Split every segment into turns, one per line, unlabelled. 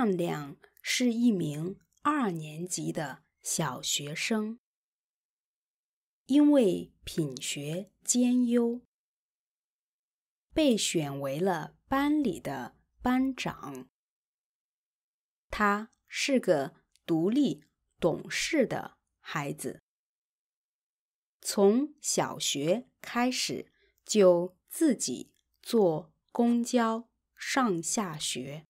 亮亮是一名二年级的小学生，因为品学兼优，被选为了班里的班长。他是个独立懂事的孩子，从小学开始就自己坐公交上下学。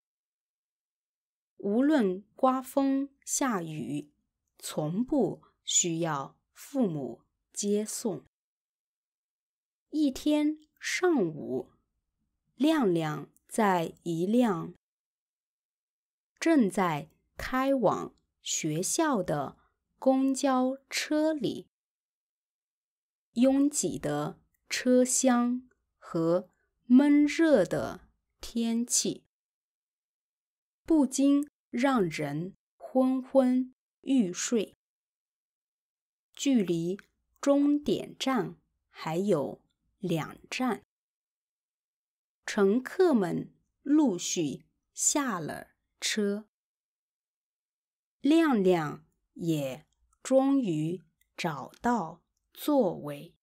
无论刮风下雨，从不需要父母接送。一天上午，亮亮在一辆正在开往学校的公交车里，拥挤的车厢和闷热的天气，不禁。让人昏昏欲睡。距离终点站还有两站，乘客们陆续下了车。亮亮也终于找到座位，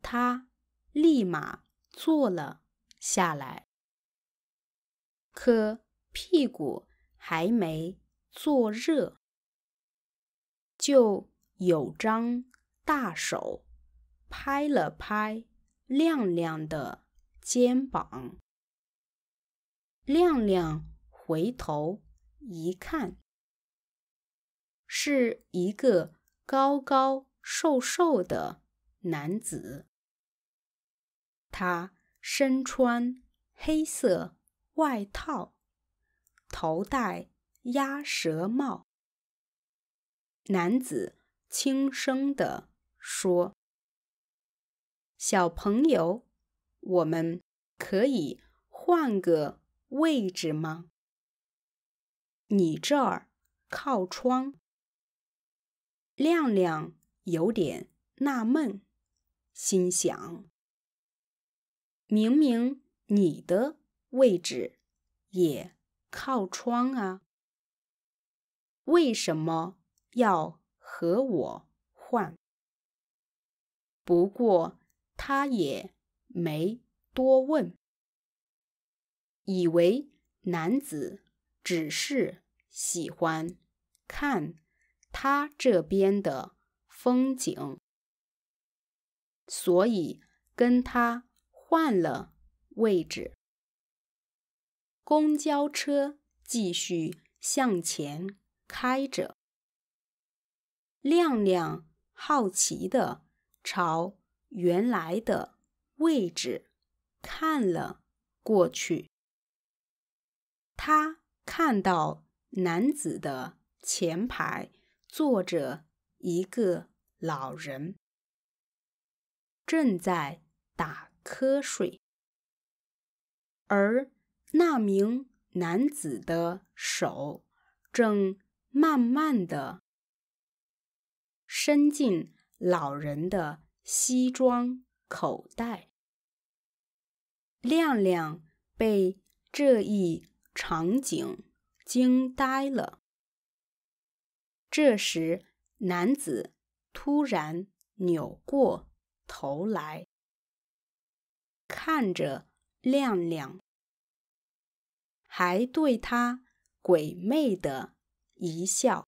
他立马坐了下来。可。屁股还没坐热，就有张大手拍了拍亮亮的肩膀。亮亮回头一看，是一个高高瘦瘦的男子，他身穿黑色外套。头戴鸭舌帽，男子轻声的说：“小朋友，我们可以换个位置吗？你这儿靠窗。”亮亮有点纳闷，心想：“明明你的位置也……”靠窗啊？为什么要和我换？不过他也没多问，以为男子只是喜欢看他这边的风景，所以跟他换了位置。公交车继续向前开着，亮亮好奇的朝原来的位置看了过去。他看到男子的前排坐着一个老人，正在打瞌睡，而。那名男子的手正慢慢的伸进老人的西装口袋，亮亮被这一场景惊呆了。这时，男子突然扭过头来，看着亮亮。还对他鬼魅的一笑，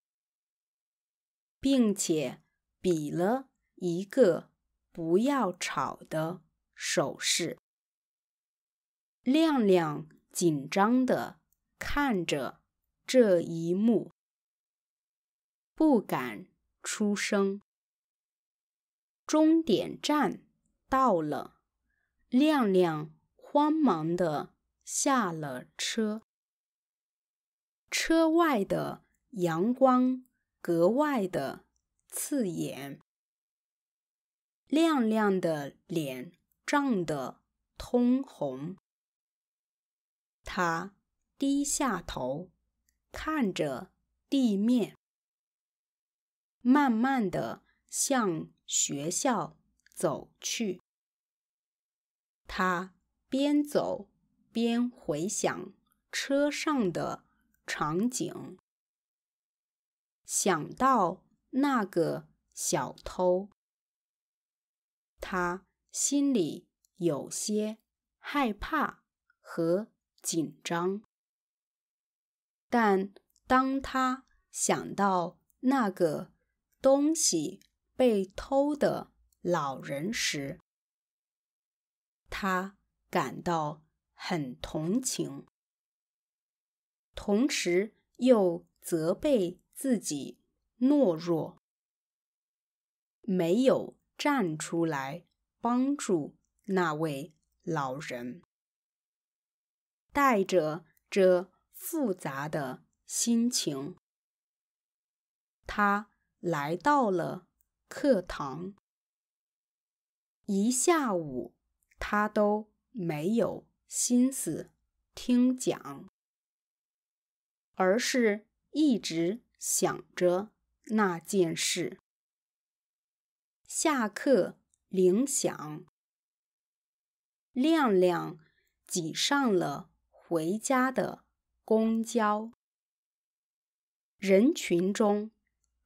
并且比了一个“不要吵”的手势。亮亮紧张的看着这一幕，不敢出声。终点站到了，亮亮慌忙的。下了车，车外的阳光格外的刺眼，亮亮的脸涨得通红。他低下头看着地面，慢慢的向学校走去。他边走，边回想车上的场景，想到那个小偷，他心里有些害怕和紧张。但当他想到那个东西被偷的老人时，他感到。很同情，同时又责备自己懦弱，没有站出来帮助那位老人。带着这复杂的心情，他来到了课堂。一下午，他都没有。心思听讲，而是一直想着那件事。下课铃响，亮亮挤上了回家的公交。人群中，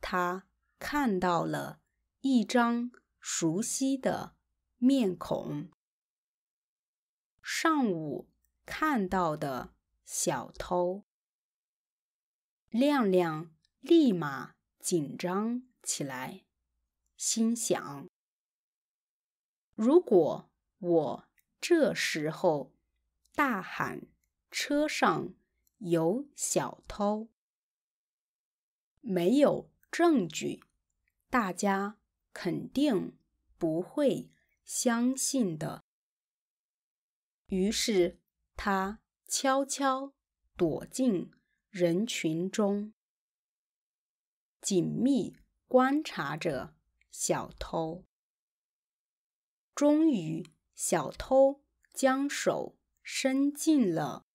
他看到了一张熟悉的面孔。上午看到的小偷，亮亮立马紧张起来，心想：如果我这时候大喊车上有小偷，没有证据，大家肯定不会相信的。于是，他悄悄躲进人群中，紧密观察着小偷。终于，小偷将手伸进了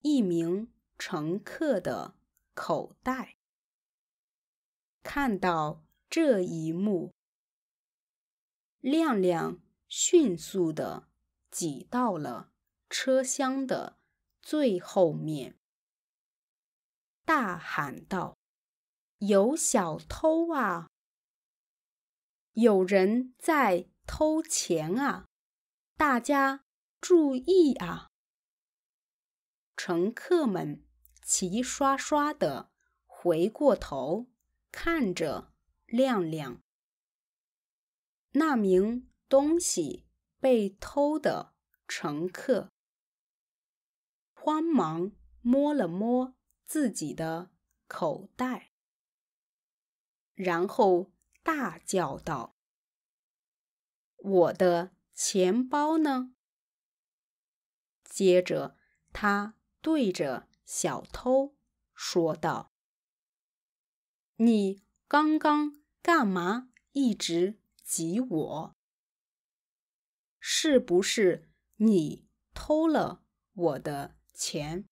一名乘客的口袋。看到这一幕，亮亮迅速的。挤到了车厢的最后面，大喊道：“有小偷啊！有人在偷钱啊！大家注意啊！”乘客们齐刷刷的回过头看着亮亮，那名东西。被偷的乘客慌忙摸了摸自己的口袋，然后大叫道：“我的钱包呢？”接着，他对着小偷说道：“你刚刚干嘛一直挤我？”是不是你偷了我的钱？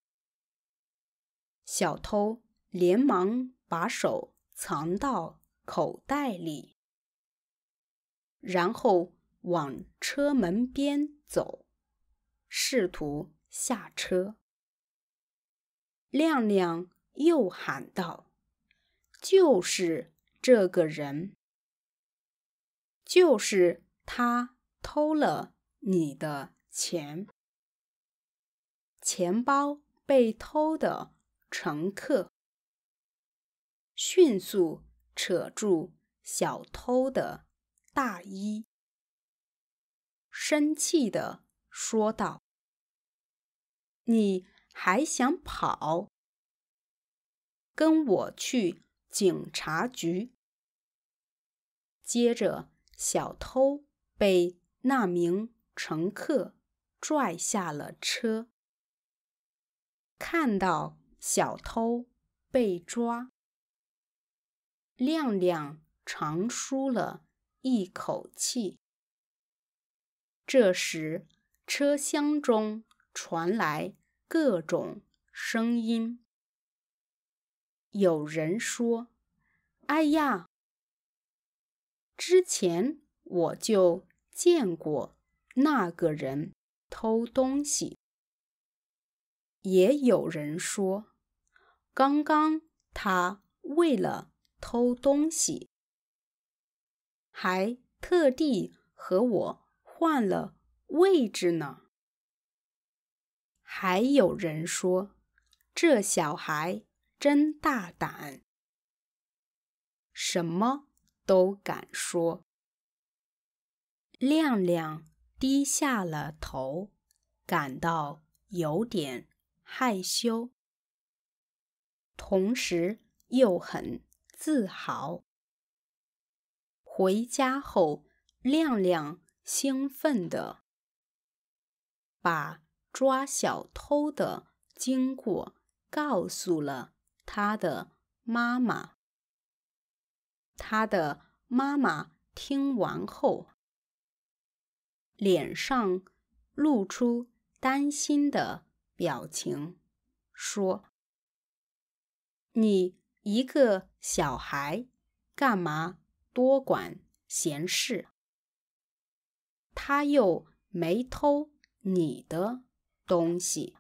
小偷连忙把手藏到口袋里，然后往车门边走，试图下车。亮亮又喊道：“就是这个人，就是他。”偷了你的钱，钱包被偷的乘客迅速扯住小偷的大衣，生气的说道：“你还想跑？跟我去警察局。”接着，小偷被。那名乘客拽下了车，看到小偷被抓，亮亮长舒了一口气。这时，车厢中传来各种声音，有人说：“哎呀，之前我就……”见过那个人偷东西，也有人说，刚刚他为了偷东西，还特地和我换了位置呢。还有人说，这小孩真大胆，什么都敢说。亮亮低下了头，感到有点害羞，同时又很自豪。回家后，亮亮兴奋地把抓小偷的经过告诉了他的妈妈。他的妈妈听完后。脸上露出担心的表情，说：“你一个小孩，干嘛多管闲事？他又没偷你的东西，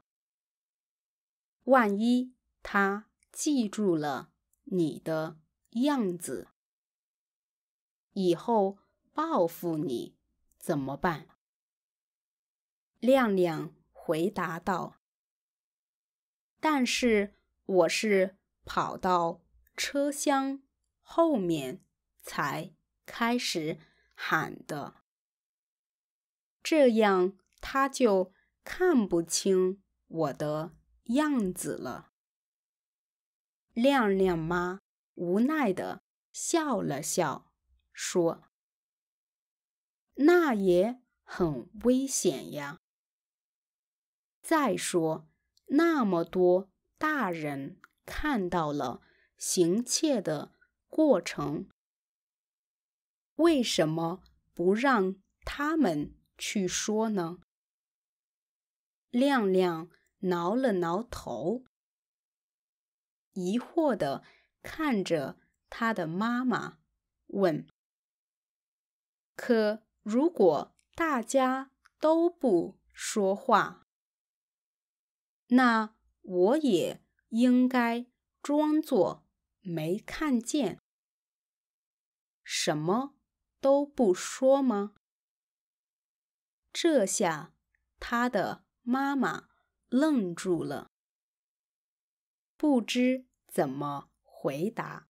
万一他记住了你的样子，以后报复你怎么办？”亮亮回答道：“但是我是跑到车厢后面才开始喊的，这样他就看不清我的样子了。”亮亮妈无奈的笑了笑，说：“那也很危险呀。”再说，那么多大人看到了行窃的过程，为什么不让他们去说呢？亮亮挠了挠头，疑惑的看着他的妈妈，问：“可如果大家都不说话？”那我也应该装作没看见，什么都不说吗？这下他的妈妈愣住了，不知怎么回答。